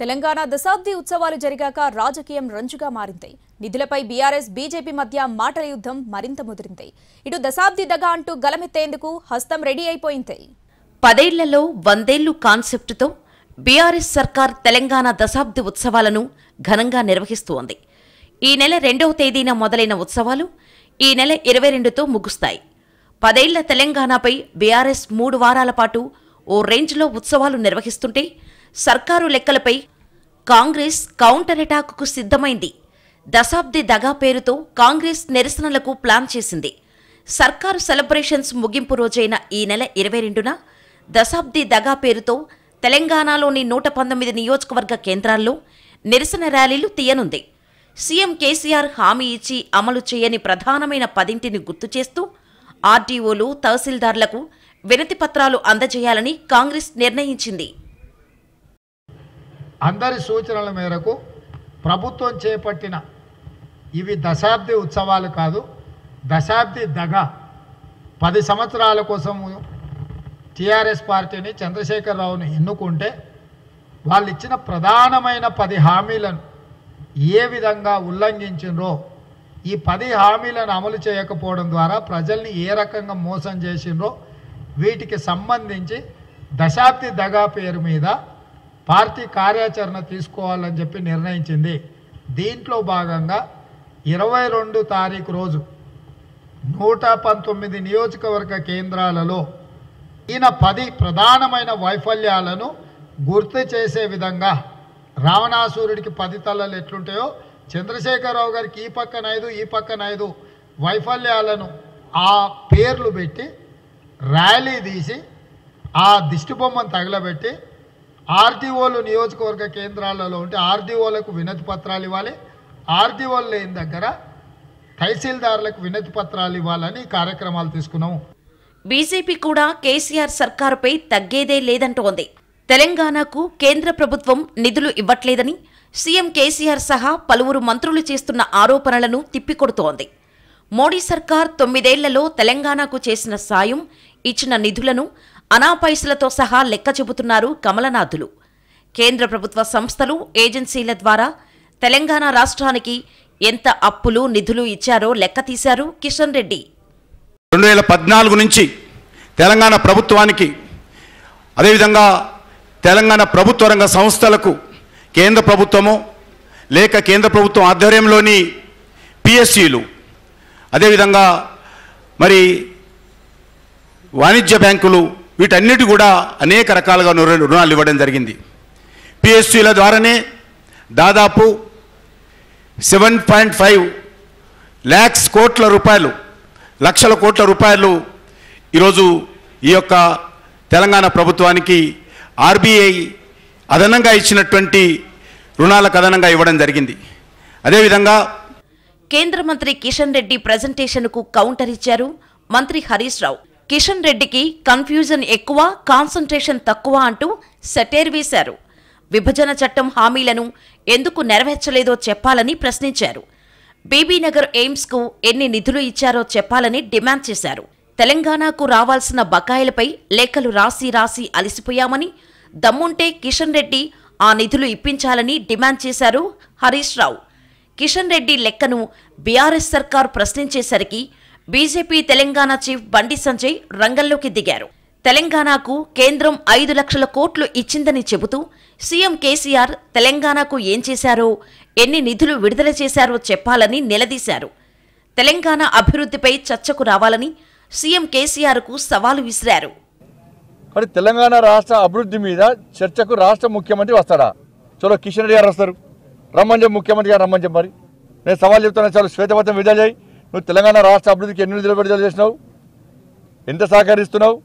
తెలంగాణ దశాబ్ది ఉత్సవాలు జరిగాక రాజకీయం రంజుగా మారింది నిధులపై బీఆర్ఎస్ బీజేపీ మధ్య మాటల యుద్ధం మరింత ముదిరింది ఇటు దశాబ్ది దగా అంటూ గలమెత్తేందుకు హస్తం రెడీ అయిపోయింది పదేళ్లలో వందేళ్లు కాన్సెప్టుతో బీఆర్ఎస్ సర్కార్ తెలంగాణ దశాబ్ది ఉత్సవాలను ఘనంగా నిర్వహిస్తోంది ఈ నెల రెండవ తేదీన మొదలైన ఉత్సవాలు ఈ నెల ఇరవై రెండుతో ముగుస్తాయి పదేళ్ల తెలంగాణపై బీఆర్ఎస్ మూడు వారాల పాటు ఓ రేంజ్లో ఉత్సవాలు నిర్వహిస్తుంటే సర్కారు లెక్కలపై కాంగ్రెస్ కౌంటర్ అటాక్కు సిద్ధమైంది దశాబ్ది దగా పేరుతో కాంగ్రెస్ నిరసనలకు ప్లాన్ చేసింది సర్కారు సెలబ్రేషన్స్ ముగింపు రోజైన ఈ నెల ఇరవై రెండున దశాబ్ది దగా పేరుతో తెలంగాణలోని నూట పంతొమ్మిది నియోజకవర్గ కేంద్రాల్లో నిరసన ర్యాలీలు తీయనుంది సీఎం కేసీఆర్ హామీ ఇచ్చి అమలు చేయని ప్రధానమైన పదింటిని గుర్తు చేస్తూ ఆర్డీఓలు తహసీల్దార్లకు వినతిపత్రాలు అందజేయాలని కాంగ్రెస్ నిర్ణయించింది అందరి సూచనల మేరకు ప్రభుత్వం చేపట్టిన ఇవి దశాబ్ది ఉత్సవాలు కాదు దశాబ్ది దగ పది సంవత్సరాల కోసం టీఆర్ఎస్ పార్టీని చంద్రశేఖరరావుని ఎన్నుకుంటే వాళ్ళు ఇచ్చిన ప్రధానమైన పది హామీలను ఏ విధంగా ఉల్లంఘించినో ఈ పది హామీలను అమలు చేయకపోవడం ద్వారా ప్రజల్ని ఏ రకంగా మోసం చేసిండ్రో వీటికి సంబంధించి దశాబ్ది దగా పేరు మీద పార్టీ కార్యాచరణ తీసుకోవాలని చెప్పి నిర్ణయించింది దీంట్లో భాగంగా ఇరవై రెండు తారీఖు రోజు నూట పంతొమ్మిది నియోజకవర్గ కేంద్రాలలో ఈయన పది ప్రధానమైన వైఫల్యాలను గుర్తు చేసే విధంగా రావణాసురుడికి పది తలలు ఎట్లుంటాయో చంద్రశేఖరరావు గారికి ఈ పక్కన ఐదు ఈ పక్కన ఐదు వైఫల్యాలను ఆ పేర్లు పెట్టి ర్యాలీ తీసి ఆ దిష్టిబొమ్మను తగలబెట్టి ఆర్టీఓలు నియోజకవర్గ కేంద్రాలలో ఉంటే ఆర్టీఓలకు వినతి పత్రాలు ఇవ్వాలి ఆర్టీఓలు లేని దగ్గర తహసీల్దారులకు వినతి పత్రాలు ఇవ్వాలని కార్యక్రమాలు తీసుకున్నాము బీజేపీ కూడా కేసీఆర్ సర్కారుపై తగ్గేదే లేదంటోంది తెలంగాణకు కేంద్ర ప్రభుత్వం నిధులు ఇవ్వట్లేదని సీఎం కేసీఆర్ సహా పలువురు మంత్రులు చేస్తున్న ఆరోపణలను తిప్పికొడుతోంది మోడీ సర్కార్ తొమ్మిదేళ్లలో తెలంగాణకు చేసిన సాయం ఇచ్చిన నిధులను అనాపైసలతో సహా లెక్క చెబుతున్నారు కమలనాథులు కేంద్ర ప్రభుత్వ సంస్థలు ఏజెన్సీల ద్వారా తెలంగాణ రాష్ట్రానికి ఎంత అప్పులు నిధులు ఇచ్చారో లెక్క తీశారు కిషన్ రెడ్డి రెండు వేల పద్నాలుగు నుంచి తెలంగాణ ప్రభుత్వానికి అదేవిధంగా తెలంగాణ ప్రభుత్వ రంగ సంస్థలకు కేంద్ర ప్రభుత్వము లేక కేంద్ర ప్రభుత్వం ఆధ్వర్యంలోని పిఎస్సీలు అదేవిధంగా మరి వాణిజ్య బ్యాంకులు వీటన్నిటి కూడా అనేక రకాలుగా రుణాలు ఇవ్వడం జరిగింది పిఎస్సీల ద్వారానే దాదాపు సెవెన్ పాయింట్ ఫైవ్ ల్యాక్స్ కోట్ల రూపాయలు లక్షల కోట్ల రూపాయలు ఈరోజు ఈ యొక్క తెలంగాణ ప్రభుత్వానికి ఆర్బీఐ అదనంగా ఇచ్చినటువంటి రుణాలకు అదనంగా ఇవ్వడం జరిగింది అదేవిధంగా కేంద్ర మంత్రి కిషన్ రెడ్డి ప్రజెంటేషన్కు కౌంటర్ ఇచ్చారు మంత్రి హరీష్ రావు కిషన్ రెడ్డికి కన్ఫ్యూజన్ ఎక్కువ కాన్సంట్రేషన్ తక్కువ అంటూ సెటేర్ వేశారు విభజన చట్టం హామీలను ఎందుకు నెరవేర్చలేదో చెప్పాలని ప్రశ్నించారు బీబీనగర్ ఎయిమ్స్కు ఎన్ని నిధులు ఇచ్చారో చెప్పాలని డిమాండ్ చేశారు తెలంగాణకు రావాల్సిన బకాయిలపై లేఖలు రాసి రాసి అలసిపోయామని దమ్ముంటే కిషన్ రెడ్డి ఆ నిధులు ఇప్పించాలని డిమాండ్ చేశారు హరీష్ రావు కిషన్ రెడ్డి లెక్కను బీఆర్ఎస్ సర్కార్ ప్రశ్నించేసరికి బీజేపీ తెలంగాణ చీఫ్ బండి సంజయ్ రంగంలోకి దిగారు తెలంగాణకు కేంద్రం ఐదు లక్షల కోట్లు ఇచ్చిందని చెబుతూ సీఎం కేసీఆర్ తెలంగాణకు ఏం చేశారో ఎన్ని నిధులు విడుదల చేశారో చెప్పాలని నిలదీశారు తెలంగాణ అభివృద్ధిపై చర్చకు రావాలని సీఎం కేసీఆర్కు సవాలు విసిరారు మరి తెలంగాణ రాష్ట్ర అభివృద్ధి మీద చర్చకు రాష్ట్ర ముఖ్యమంత్రి వస్తాడా చలో కిషన్ రెడ్డి గారు వస్తారు రమ్మని చెప్పి ముఖ్యమంత్రి గారు రమ్మని మరి నేను సవాల్ చెప్తాను చాలా శ్వేతపత్రం విడుదల చేయి నువ్వు తెలంగాణ రాష్ట్ర అభివృద్ధికి ఎన్ని నిధులు విడుదల చేసినావు ఎంత సహకరిస్తున్నావు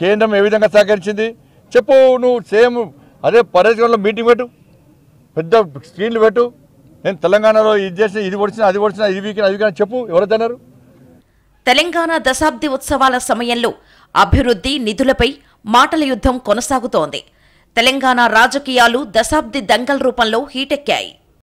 కేంద్రం ఏ విధంగా సహకరించింది చెప్పు నువ్వు సేమ్ అదే పరేశ్వరంలో మీటింగ్ పెట్టు పెద్ద స్క్రీన్లు పెట్టు నేను తెలంగాణలో ఇది చేసిన ఇది పొడిచిన అది పొడిచిన ఇది వీకిన అది కానీ చెప్పు అన్నారు తెలంగాణ దశాబ్ది ఉత్సవాల సమయంలో అభివృద్ధి నిధులపై మాటల యుద్ధం కొనసాగుతోంది తెలంగాణ రాజకీయాలు దశాబ్ది దంగల్ రూపంలో హీటెక్కాయి